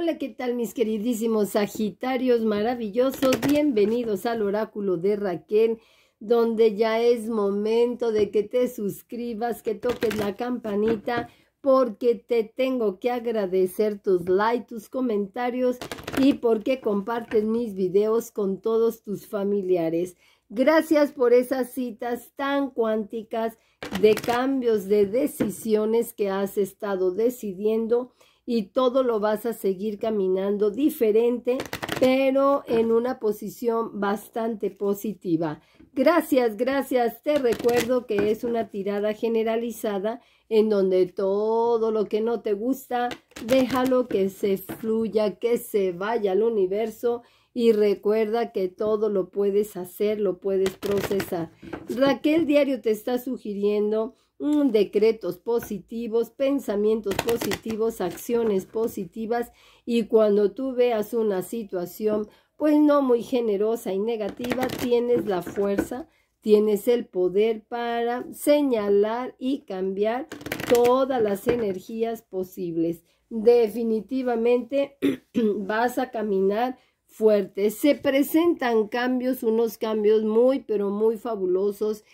Hola, ¿qué tal mis queridísimos Sagitarios maravillosos? Bienvenidos al oráculo de Raquel, donde ya es momento de que te suscribas, que toques la campanita, porque te tengo que agradecer tus likes, tus comentarios y porque compartes mis videos con todos tus familiares. Gracias por esas citas tan cuánticas de cambios de decisiones que has estado decidiendo y todo lo vas a seguir caminando diferente, pero en una posición bastante positiva. Gracias, gracias. Te recuerdo que es una tirada generalizada en donde todo lo que no te gusta, déjalo que se fluya, que se vaya al universo y recuerda que todo lo puedes hacer, lo puedes procesar. Raquel Diario te está sugiriendo Mm, decretos positivos, pensamientos positivos, acciones positivas y cuando tú veas una situación pues no muy generosa y negativa, tienes la fuerza, tienes el poder para señalar y cambiar todas las energías posibles. Definitivamente vas a caminar fuerte. Se presentan cambios, unos cambios muy pero muy fabulosos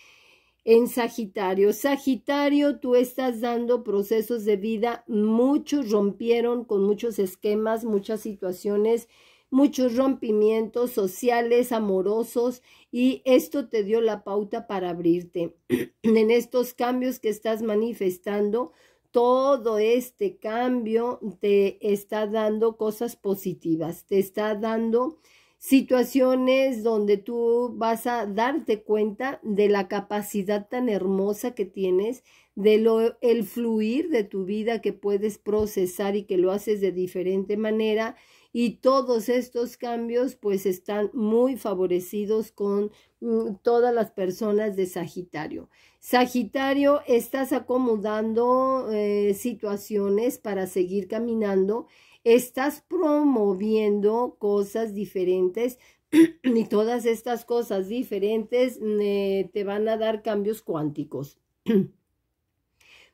en Sagitario. Sagitario, tú estás dando procesos de vida, muchos rompieron con muchos esquemas, muchas situaciones, muchos rompimientos sociales, amorosos, y esto te dio la pauta para abrirte. en estos cambios que estás manifestando, todo este cambio te está dando cosas positivas, te está dando situaciones donde tú vas a darte cuenta de la capacidad tan hermosa que tienes, de lo el fluir de tu vida que puedes procesar y que lo haces de diferente manera y todos estos cambios pues están muy favorecidos con mm, todas las personas de Sagitario. Sagitario, estás acomodando eh, situaciones para seguir caminando estás promoviendo cosas diferentes y todas estas cosas diferentes eh, te van a dar cambios cuánticos.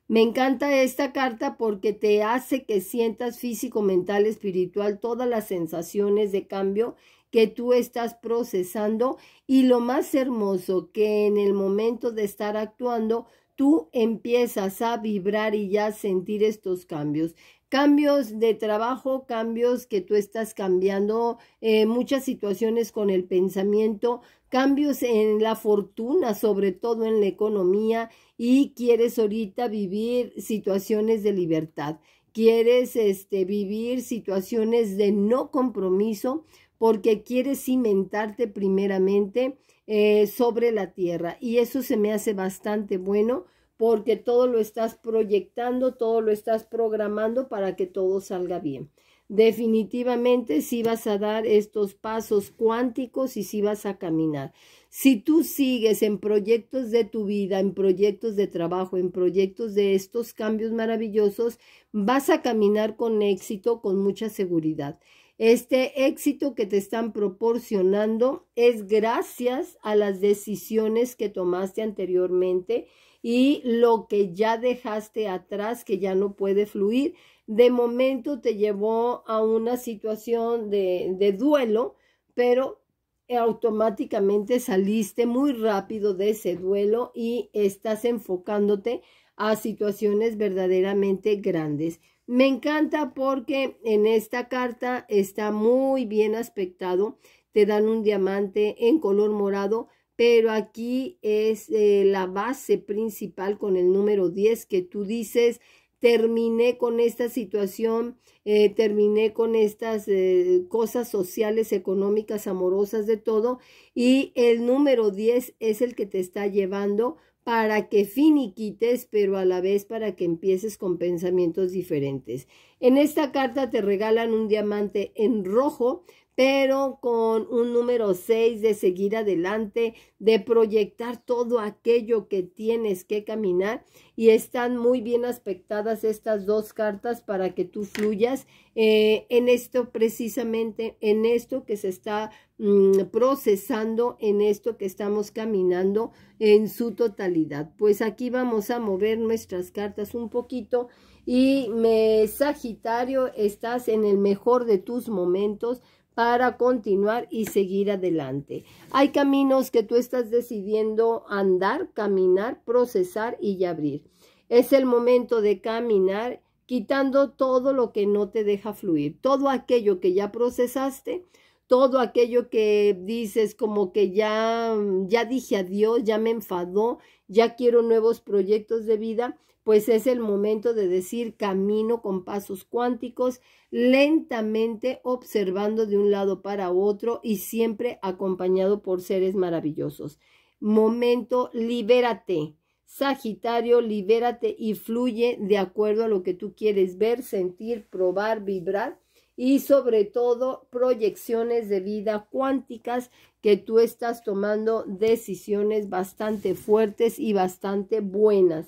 Me encanta esta carta porque te hace que sientas físico, mental, espiritual, todas las sensaciones de cambio que tú estás procesando y lo más hermoso que en el momento de estar actuando tú empiezas a vibrar y ya sentir estos cambios. Cambios de trabajo, cambios que tú estás cambiando, en eh, muchas situaciones con el pensamiento, cambios en la fortuna, sobre todo en la economía, y quieres ahorita vivir situaciones de libertad quieres este, vivir situaciones de no compromiso porque quieres cimentarte primeramente eh, sobre la tierra. Y eso se me hace bastante bueno porque todo lo estás proyectando, todo lo estás programando para que todo salga bien. Definitivamente si vas a dar estos pasos cuánticos y si vas a caminar. Si tú sigues en proyectos de tu vida, en proyectos de trabajo, en proyectos de estos cambios maravillosos, vas a caminar con éxito, con mucha seguridad. Este éxito que te están proporcionando es gracias a las decisiones que tomaste anteriormente y lo que ya dejaste atrás que ya no puede fluir. De momento te llevó a una situación de, duelo, pero automáticamente saliste muy rápido de ese duelo y estás enfocándote a situaciones verdaderamente grandes. Me encanta porque en esta carta está muy bien aspectado. Te dan un diamante en color morado, pero aquí es eh, la base principal con el número 10 que tú dices, terminé con esta situación, eh, terminé con estas eh, cosas sociales, económicas, amorosas, de todo. Y el número 10 es el que te está llevando para que finiquites, pero a la vez para que empieces con pensamientos diferentes. En esta carta te regalan un diamante en rojo pero con un número 6 de seguir adelante, de proyectar todo aquello que tienes que caminar. Y están muy bien aspectadas estas dos cartas para que tú fluyas eh, en esto precisamente, en esto que se está mm, procesando, en esto que estamos caminando en su totalidad. Pues aquí vamos a mover nuestras cartas un poquito. Y me, Sagitario, estás en el mejor de tus momentos para continuar y seguir adelante. Hay caminos que tú estás decidiendo andar, caminar, procesar y abrir. Es el momento de caminar quitando todo lo que no te deja fluir, todo aquello que ya procesaste, todo aquello que dices como que ya, mm, ya dije adiós, ya me enfadó, ya quiero nuevos proyectos de vida, pues es el momento de decir camino con pasos cuánticos, lentamente observando de un lado para otro y siempre acompañado por seres maravillosos. Momento, libérate. Sagitario, libérate y fluye de acuerdo a lo que tú quieres ver, sentir, probar, vibrar y sobre todo proyecciones de vida cuánticas que tú estás tomando decisiones bastante fuertes y bastante buenas.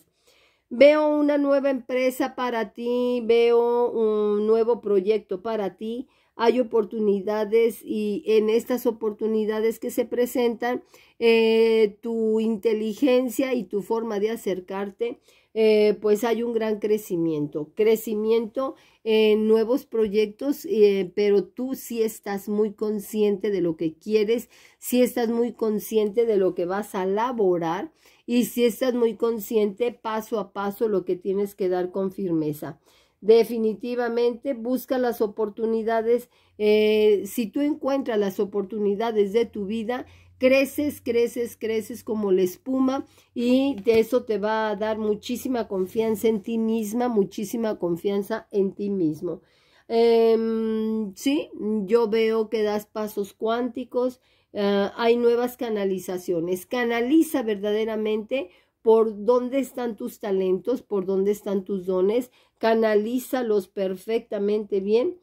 Veo una nueva empresa para ti, veo un nuevo proyecto para ti, hay oportunidades y en estas oportunidades que se presentan, eh, tu inteligencia y tu forma de acercarte eh, pues hay un gran crecimiento, crecimiento en nuevos proyectos, eh, pero tú sí estás muy consciente de lo que quieres, si estás muy consciente de lo que vas a laborar y si estás muy consciente paso a paso lo que tienes que dar con firmeza. Definitivamente busca las oportunidades. Eh, si tú encuentras las oportunidades de tu vida, creces, creces, creces como la espuma y de eso te va a dar muchísima confianza en ti misma, muchísima confianza en ti mismo. Em, sí, yo veo que das pasos cuánticos, eh, hay nuevas canalizaciones, canaliza verdaderamente por dónde están tus talentos, por dónde están tus dones, canalízalos perfectamente bien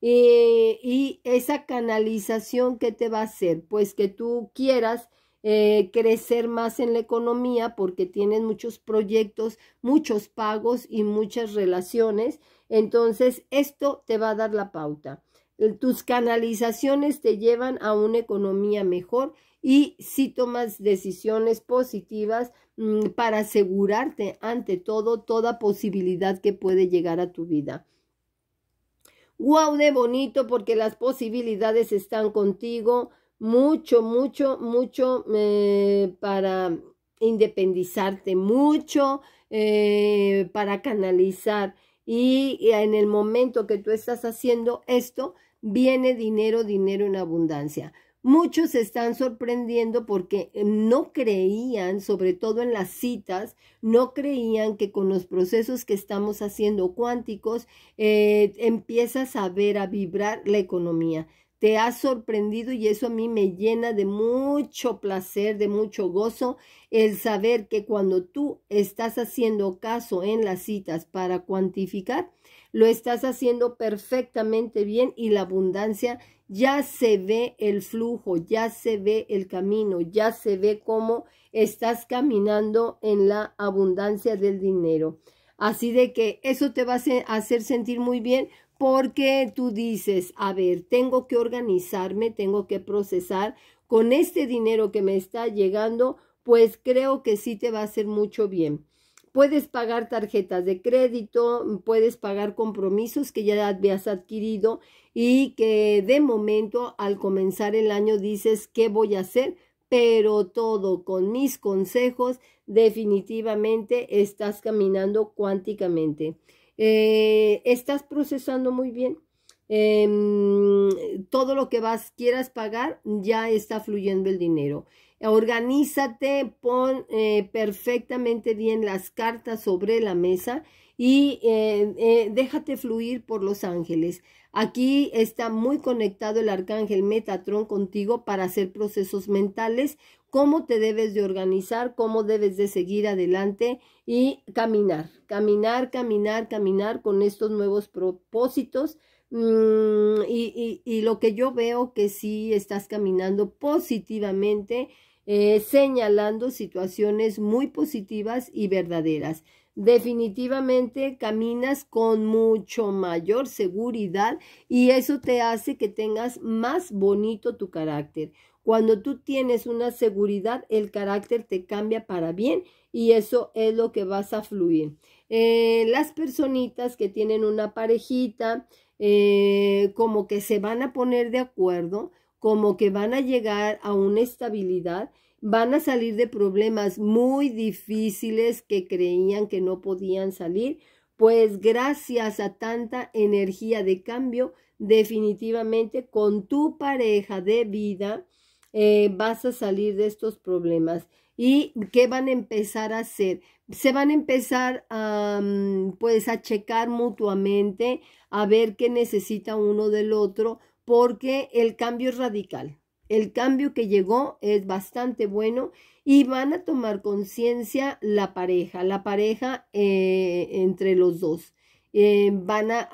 eh, y esa canalización que te va a hacer, pues que tú quieras eh, crecer más en la economía porque tienes muchos proyectos, muchos pagos y muchas relaciones. Entonces, esto te va a dar la pauta. Tus canalizaciones te llevan a una economía mejor y si tomas decisiones positivas mm, para asegurarte ante todo toda posibilidad que puede llegar a tu vida wow de bonito porque las posibilidades están contigo, mucho, mucho, mucho eh, para independizarte, mucho eh, para canalizar. y en el momento que tú estás haciendo esto, viene dinero, dinero en abundancia. Muchos se están sorprendiendo porque eh, no creían, sobre todo en las citas, no creían que con los procesos que estamos haciendo cuánticos eh, empiezas a ver, a vibrar la economía. Te ha sorprendido y eso a mí me llena de mucho placer, de mucho gozo, el saber que cuando tú estás haciendo caso en las citas para cuantificar, lo estás haciendo perfectamente bien y la abundancia ya se ve el flujo, ya se ve el camino, ya se ve cómo estás caminando en la abundancia del dinero. Así de que eso te va a hacer sentir muy bien porque tú dices, a ver, tengo que organizarme, tengo que procesar con este dinero que me está llegando, pues creo que sí te va a hacer mucho bien. Puedes pagar tarjetas de crédito, puedes pagar compromisos que ya habías adquirido y que de momento al comenzar el año dices, ¿qué voy a hacer? Pero todo con mis consejos, definitivamente estás caminando cuánticamente. Eh, estás procesando muy bien. Em, todo lo que vas quieras pagar, ya está fluyendo el dinero organízate, pon eh, perfectamente bien las cartas sobre la mesa y eh, eh, déjate fluir por los ángeles. Aquí está muy conectado el arcángel Metatron contigo para hacer procesos mentales, cómo te debes de organizar, cómo debes de seguir adelante y caminar, caminar, caminar, caminar con estos nuevos propósitos. Mm, y lo que yo veo que sí estás caminando positivamente eh, señalando situaciones muy positivas y verdaderas. Definitivamente caminas con mucho mayor seguridad y eso te hace que tengas más bonito tu carácter. Cuando tú tienes una seguridad, el carácter te cambia para bien y eso es lo que vas a fluir. Eh, las personitas que tienen una parejita, eh, como que se van a poner de acuerdo, como que van a llegar a una estabilidad, van a salir de problemas muy difíciles que creían que no podían salir, pues gracias a tanta energía de cambio, definitivamente con tu pareja de vida eh, vas a salir de estos problemas. ¿Y qué van a empezar a hacer? Se van a empezar a, mm, pues, a checar mutuamente, a ver qué necesita uno del otro, porque el cambio es radical. El cambio que llegó es bastante bueno y van a tomar conciencia la pareja, la pareja eh, entre los dos. Eh, van a,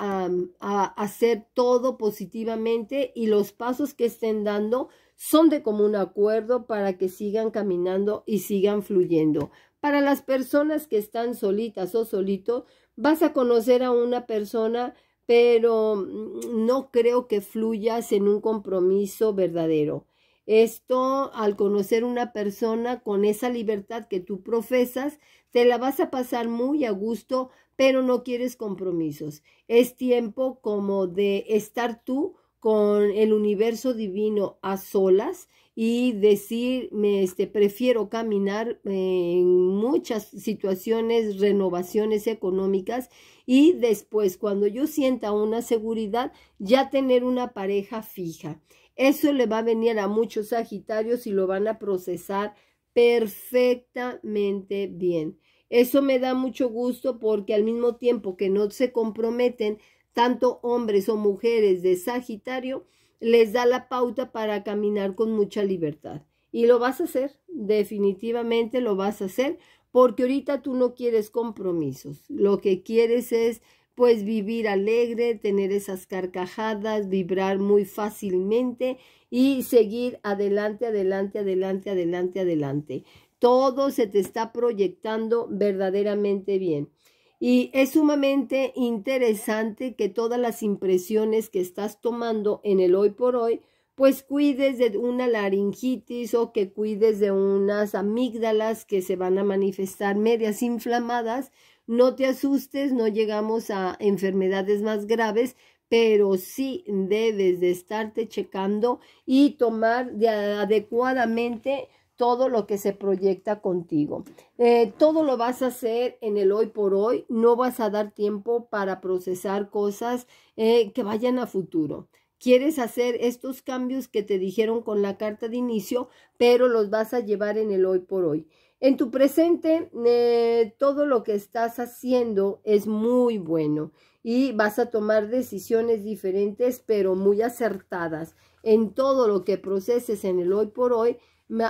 a, hacer todo positivamente y los pasos que estén dando son de común acuerdo para que sigan caminando y sigan fluyendo. Para las personas que están solitas o solitos, vas a conocer a una persona pero mm, no creo que fluyas en un compromiso verdadero. Esto, al conocer una persona con esa libertad que tú profesas, te la vas a pasar muy a gusto, pero no quieres compromisos. Es tiempo como de estar tú con el universo divino a solas y decir, me, este, prefiero caminar eh, en muchas situaciones, renovaciones económicas y después cuando yo sienta una seguridad ya tener una pareja fija. Eso le va a venir a muchos Sagitarios y lo van a procesar perfectamente bien. Eso me da mucho gusto porque al mismo tiempo que no se comprometen tanto hombres o mujeres de Sagitario, les da la pauta para caminar con mucha libertad. Y lo vas a hacer, definitivamente lo vas a hacer, porque ahorita tú no quieres compromisos. Lo que quieres es pues vivir alegre, tener esas carcajadas, vibrar muy fácilmente y seguir adelante, adelante, adelante, adelante, adelante. Todo se te está proyectando verdaderamente bien. Y es sumamente interesante que todas las impresiones que estás tomando en el hoy por hoy, pues cuides de una laringitis o que cuides de unas amígdalas que se van a manifestar medias inflamadas. No te asustes, no llegamos a enfermedades más graves, pero sí debes de estarte checando y tomar adecuadamente todo lo que se proyecta contigo. Eh, todo lo vas a hacer en el hoy por hoy, no vas a dar tiempo para procesar cosas eh, que vayan a futuro. Quieres hacer estos cambios que te dijeron con la carta de inicio, pero los vas a llevar en el hoy por hoy. En tu presente, eh, todo lo que estás haciendo es muy bueno y vas a tomar decisiones diferentes, pero muy acertadas. En todo lo que proceses en el hoy por hoy, eh,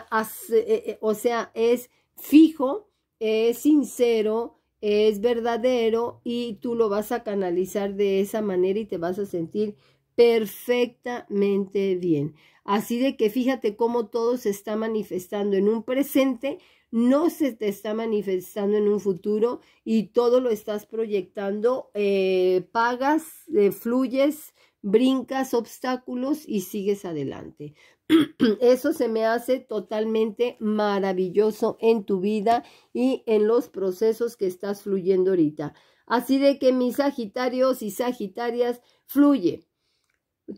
eh, o sea, es fijo, es sincero, es verdadero y tú lo vas a canalizar de esa manera y te vas a sentir perfectamente bien. Así de que fíjate cómo todo se está manifestando en un presente, no se te está manifestando en un futuro y todo lo estás proyectando, eh, pagas, eh, fluyes, brincas obstáculos y sigues adelante. Eso se me hace totalmente maravilloso en tu vida y en los procesos que estás fluyendo ahorita. Así de que mis Sagitarios y Sagitarias, fluye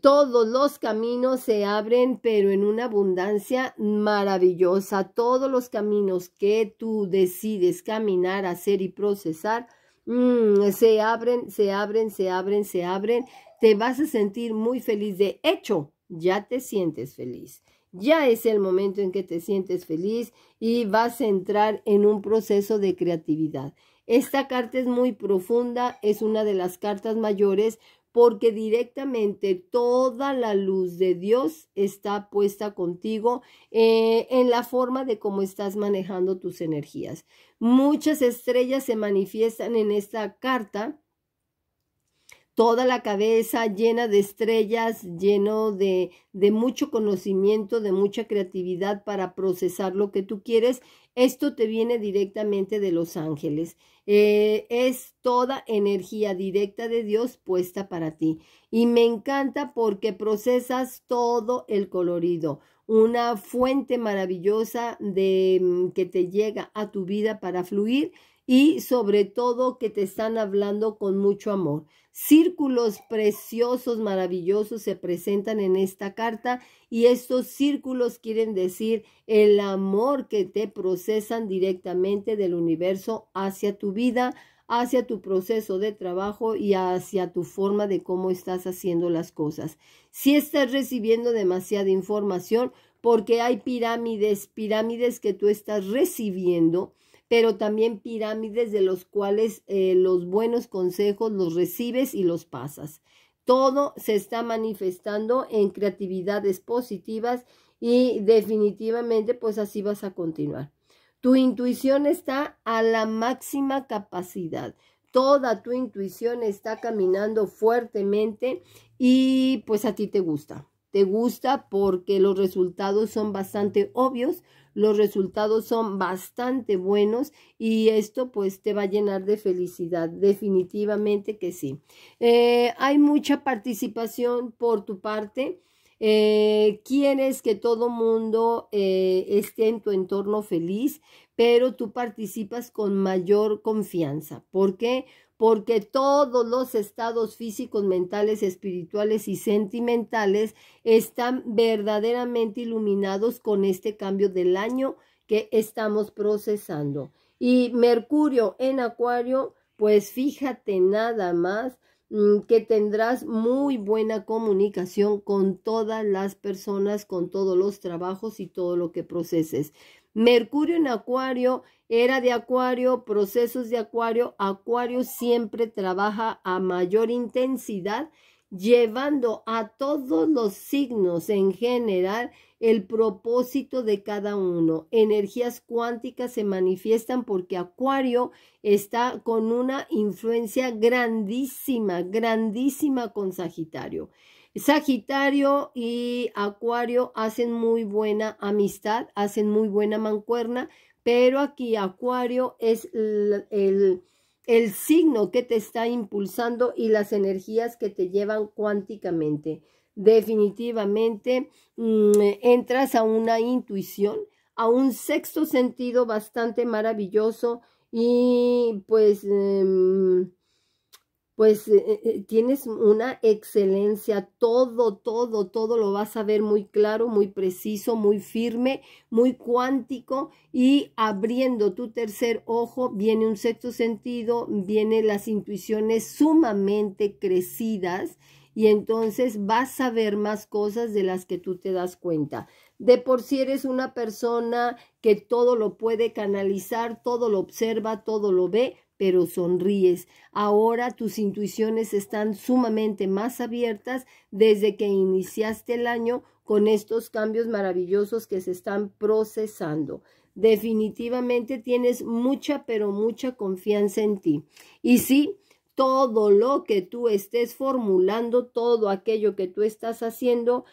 todos los caminos se abren, pero en una abundancia maravillosa. Todos los caminos que tú decides caminar, hacer y procesar, mm, se abren, se abren, se abren, se abren. Te vas a sentir muy feliz. De hecho, ya te sientes feliz. Ya es el momento en que te sientes feliz y vas a entrar en un proceso de creatividad. Esta carta es muy profunda, es una de las cartas mayores, porque directamente toda la luz de Dios está puesta contigo eh, en la forma de cómo estás manejando tus energías. Muchas estrellas se manifiestan en esta carta toda la cabeza llena de estrellas, lleno de, mucho conocimiento, de mucha creatividad para procesar lo que tú quieres. Esto te viene directamente de los ángeles. Eh, es toda energía directa de Dios puesta para ti. Y me encanta porque procesas todo el colorido una fuente maravillosa de mm, que te llega a tu vida para fluir y sobre todo que te están hablando con mucho amor. Círculos preciosos, maravillosos se presentan en esta carta y estos círculos quieren decir el amor que te procesan directamente del universo hacia tu vida, hacia tu proceso de trabajo y hacia tu forma de cómo estás haciendo las cosas. Si estás recibiendo demasiada información, porque hay pirámides, pirámides que tú estás recibiendo, pero también pirámides de los cuales eh, los buenos consejos los recibes y los pasas. Todo se está manifestando en creatividades positivas y definitivamente pues así vas a continuar. Tu intuición está a la máxima capacidad. Toda tu intuición está caminando fuertemente y pues a ti te gusta te gusta porque los resultados son bastante obvios, los resultados son bastante buenos y esto pues te va a llenar de felicidad, definitivamente que sí. Eh, hay mucha participación por tu parte. Eh, quieres que todo mundo eh, esté en tu entorno feliz, pero tú participas con mayor confianza. ¿Por qué? porque todos los estados físicos, mentales, espirituales y sentimentales están verdaderamente iluminados con este cambio del año que estamos procesando. Y Mercurio en Acuario, pues fíjate nada más mm, que tendrás muy buena comunicación con todas las personas, con todos los trabajos y todo lo que proceses. Mercurio en Acuario era de Acuario, procesos de Acuario. Acuario siempre trabaja a mayor intensidad, llevando a todos los signos en general el propósito de cada uno. Energías cuánticas se manifiestan porque Acuario está con una influencia grandísima, grandísima con Sagitario. Sagitario y Acuario hacen muy buena amistad, hacen muy buena mancuerna pero aquí Acuario es el, el, signo que te está impulsando y las energías que te llevan cuánticamente. Definitivamente mm, entras a una intuición, a un sexto sentido bastante maravilloso y pues... Em, pues eh, eh, eh, tienes una excelencia, todo, todo, todo lo vas a ver muy claro, muy preciso, muy firme, muy cuántico y abriendo tu tercer ojo viene un sexto sentido, vienen las intuiciones sumamente crecidas y entonces vas a ver más cosas de las que tú te das cuenta. De por sí eres una persona que todo lo puede canalizar, todo lo observa, todo lo ve, pero sonríes. Ahora tus intuiciones están sumamente más abiertas desde que iniciaste el año con estos cambios maravillosos que se están procesando. Definitivamente tienes mucha, pero mucha confianza en ti. Y sí, todo lo que tú estés formulando, todo aquello que tú estás haciendo,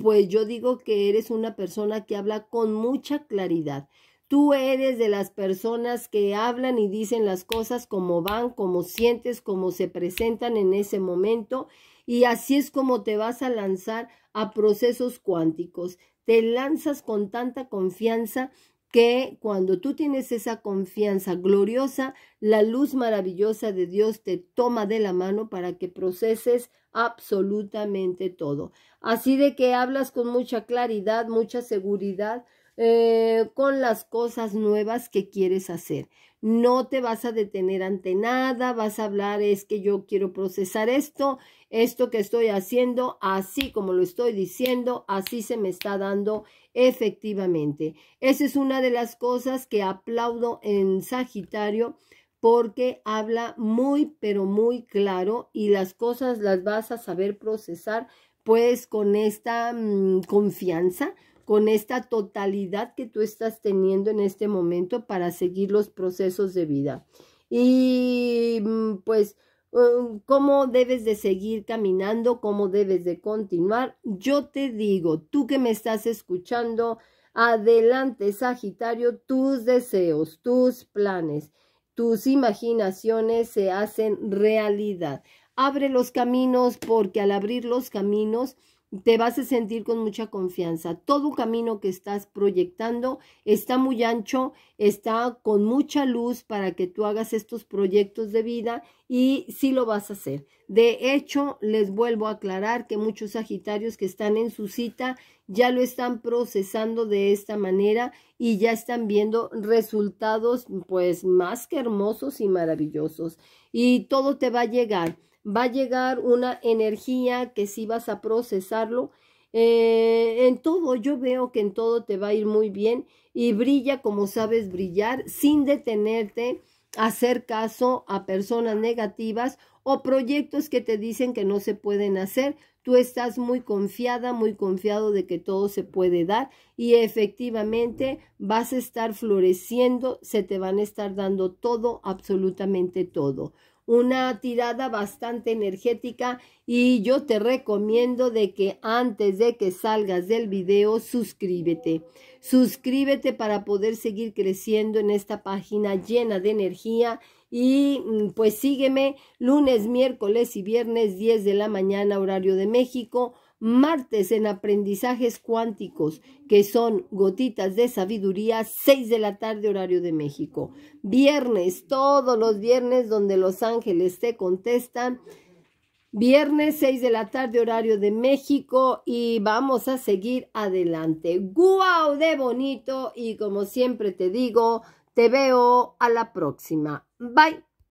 pues yo digo que eres una persona que habla con mucha claridad. Tú eres de las personas que hablan y dicen las cosas como van, como sientes, como se presentan en ese momento. Y así es como te vas a lanzar a procesos cuánticos. Te lanzas con tanta confianza que cuando tú tienes esa confianza gloriosa, la luz maravillosa de Dios te toma de la mano para que proceses absolutamente todo. Así de que hablas con mucha claridad, mucha seguridad, eh, con las cosas nuevas que quieres hacer. No te vas a detener ante nada, vas a hablar es que yo quiero procesar esto, esto que estoy haciendo, así como lo estoy diciendo, así se me está dando efectivamente. Esa es una de las cosas que aplaudo en Sagitario porque habla muy, pero muy claro y las cosas las vas a saber procesar pues con esta mm, confianza, con esta totalidad que tú estás teniendo en este momento para seguir los procesos de vida. Y mm, pues eh, cómo debes de seguir caminando, cómo debes de continuar. Yo te digo, tú que me estás escuchando, adelante Sagitario, tus deseos, tus planes, tus imaginaciones se hacen realidad. Abre los caminos porque al abrir los caminos te vas a sentir con mucha confianza. Todo camino que estás proyectando está muy ancho, está con mucha luz para que tú hagas estos proyectos de vida y sí lo vas a hacer. De hecho, les vuelvo a aclarar que muchos Sagitarios que están en su cita ya lo están procesando de esta manera y ya están viendo resultados pues más que hermosos y maravillosos. Y todo te va a llegar va a llegar una energía que si vas a procesarlo, eh, en todo, yo veo que en todo te va a ir muy bien y brilla como sabes brillar sin detenerte a hacer caso a personas negativas o proyectos que te dicen que no se pueden hacer. Tú estás muy confiada, muy confiado de que todo se puede dar y efectivamente vas a estar floreciendo, se te van a estar dando todo, absolutamente todo una tirada bastante energética y yo te recomiendo de que antes de que salgas del video suscríbete. Suscríbete para poder seguir creciendo en esta página llena de energía y mm, pues sígueme lunes, miércoles y viernes 10 de la mañana horario de México martes en aprendizajes cuánticos, que son gotitas de sabiduría, 6 de la tarde horario de México. Viernes, todos los viernes donde los ángeles te contestan. Viernes 6 de la tarde horario de México y vamos a seguir adelante. ¡Guau de bonito! Y como siempre te digo, te veo a la próxima. Bye.